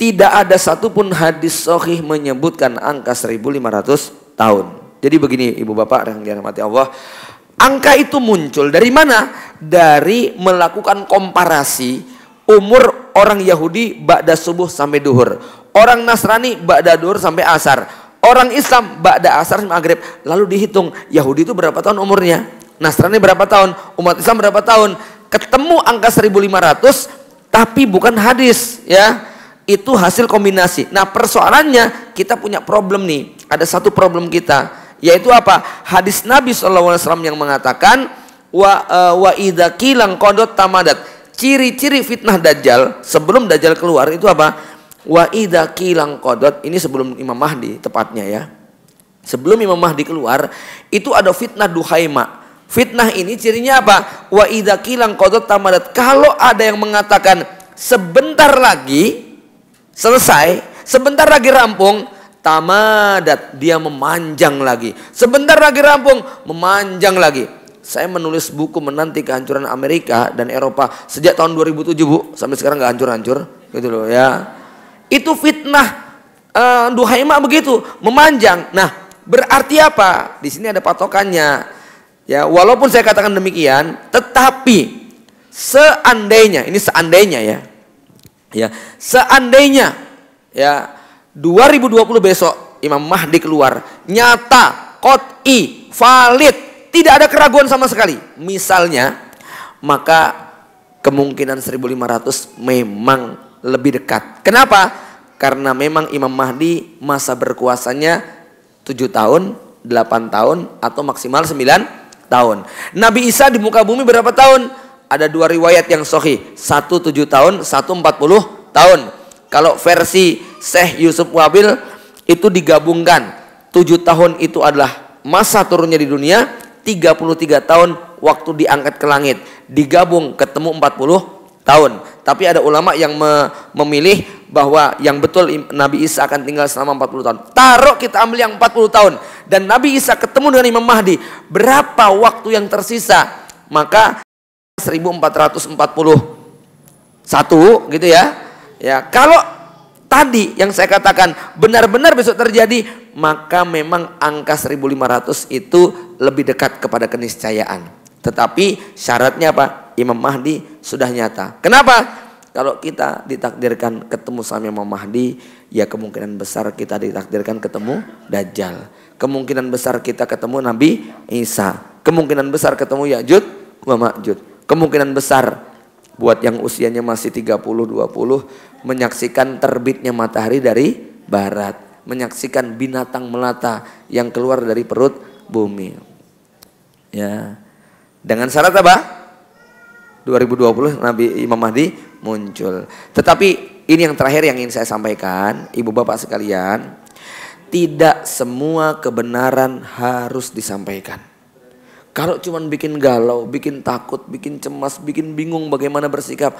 Tidak ada satupun hadis sohih menyebutkan angka 1500 tahun. Jadi begini ibu bapak yang dirahmati Allah. Angka itu muncul dari mana? Dari melakukan komparasi umur orang Yahudi ba'da subuh sampai duhur. Orang Nasrani ba'da duhur sampai asar. Orang Islam ba'da asar sampai maghrib. Lalu dihitung Yahudi itu berapa tahun umurnya? Nasrani berapa tahun? Umat Islam berapa tahun? Ketemu angka 1500 tapi bukan hadis ya itu hasil kombinasi. Nah, persoalannya kita punya problem nih. Ada satu problem kita, yaitu apa? Hadis Nabi SAW yang mengatakan wa uh, wa kilang kodot tamadat. Ciri-ciri fitnah dajjal sebelum dajjal keluar itu apa? Wa ida kilang kodot. Ini sebelum Imam Mahdi tepatnya ya. Sebelum Imam Mahdi keluar, itu ada fitnah Duhaima. Fitnah ini cirinya apa? Wa ida kilang kodot tamadat. Kalau ada yang mengatakan sebentar lagi Selesai, sebentar lagi rampung, tamadat, dia memanjang lagi. Sebentar lagi rampung, memanjang lagi. Saya menulis buku menanti kehancuran Amerika dan Eropa sejak tahun 2007 bu, sampai sekarang nggak hancur-hancur, gitu loh ya. Itu fitnah uh, eh, Duhaima begitu, memanjang. Nah, berarti apa? Di sini ada patokannya. Ya, walaupun saya katakan demikian, tetapi seandainya, ini seandainya ya, Ya, seandainya ya 2020 besok Imam Mahdi keluar, nyata, qot'i, valid, tidak ada keraguan sama sekali. Misalnya, maka kemungkinan 1500 memang lebih dekat. Kenapa? Karena memang Imam Mahdi masa berkuasanya 7 tahun, 8 tahun atau maksimal 9 tahun. Nabi Isa di muka bumi berapa tahun? ada dua riwayat yang sohi satu tujuh tahun satu empat puluh tahun kalau versi Syekh Yusuf Wabil itu digabungkan tujuh tahun itu adalah masa turunnya di dunia 33 tahun waktu diangkat ke langit digabung ketemu 40 tahun tapi ada ulama yang memilih bahwa yang betul Nabi Isa akan tinggal selama 40 tahun. Taruh kita ambil yang 40 tahun dan Nabi Isa ketemu dengan Imam Mahdi, berapa waktu yang tersisa? Maka 1441 gitu ya. Ya, kalau tadi yang saya katakan benar-benar besok terjadi, maka memang angka 1500 itu lebih dekat kepada keniscayaan. Tetapi syaratnya apa? Imam Mahdi sudah nyata. Kenapa? Kalau kita ditakdirkan ketemu sama Imam Mahdi, ya kemungkinan besar kita ditakdirkan ketemu Dajjal. Kemungkinan besar kita ketemu Nabi Isa. Kemungkinan besar ketemu Ya'jud wa Ma'jud kemungkinan besar buat yang usianya masih 30 20 menyaksikan terbitnya matahari dari barat, menyaksikan binatang melata yang keluar dari perut bumi. Ya. Dengan syarat apa? 2020 Nabi Imam Mahdi muncul. Tetapi ini yang terakhir yang ingin saya sampaikan, Ibu Bapak sekalian, tidak semua kebenaran harus disampaikan. Kalau cuma bikin galau, bikin takut, bikin cemas, bikin bingung bagaimana bersikap,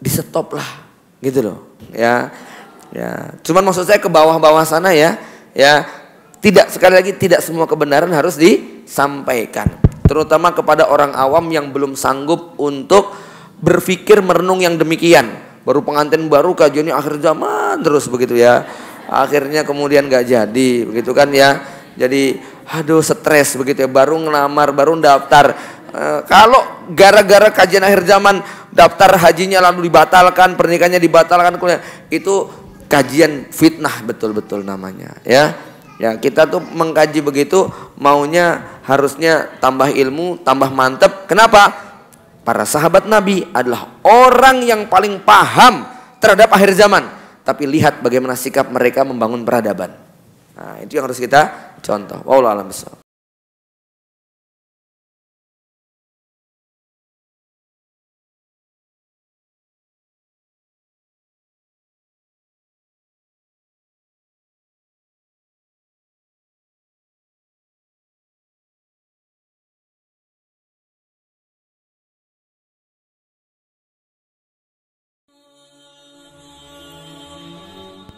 di stop lah, gitu loh. Ya, ya. Cuman maksud saya ke bawah-bawah sana ya, ya. Tidak sekali lagi tidak semua kebenaran harus disampaikan, terutama kepada orang awam yang belum sanggup untuk berpikir merenung yang demikian. Baru pengantin baru kajiannya akhir zaman terus begitu ya. Akhirnya kemudian gak jadi, begitu kan ya. Jadi aduh stres begitu ya baru ngelamar baru daftar e, kalau gara-gara kajian akhir zaman daftar hajinya lalu dibatalkan pernikahannya dibatalkan kuliah itu kajian fitnah betul-betul namanya ya ya kita tuh mengkaji begitu maunya harusnya tambah ilmu tambah mantep kenapa para sahabat nabi adalah orang yang paling paham terhadap akhir zaman tapi lihat bagaimana sikap mereka membangun peradaban nah itu yang harus kita contoh. Wallahu a'lam bishawab.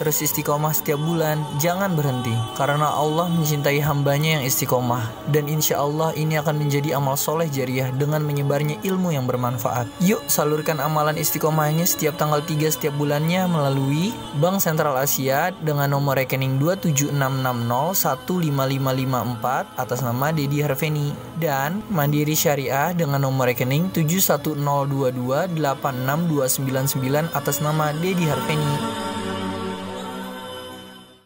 Terus istiqomah setiap bulan, jangan berhenti. Karena Allah mencintai hambanya yang istiqomah. Dan insya Allah ini akan menjadi amal soleh jariah dengan menyebarnya ilmu yang bermanfaat. Yuk salurkan amalan istiqomahnya setiap tanggal 3 setiap bulannya melalui Bank Sentral Asia dengan nomor rekening 27660155554 atas nama Dedi Harveni dan Mandiri Syariah dengan nomor rekening 7102286299 atas nama Dedi Harveni.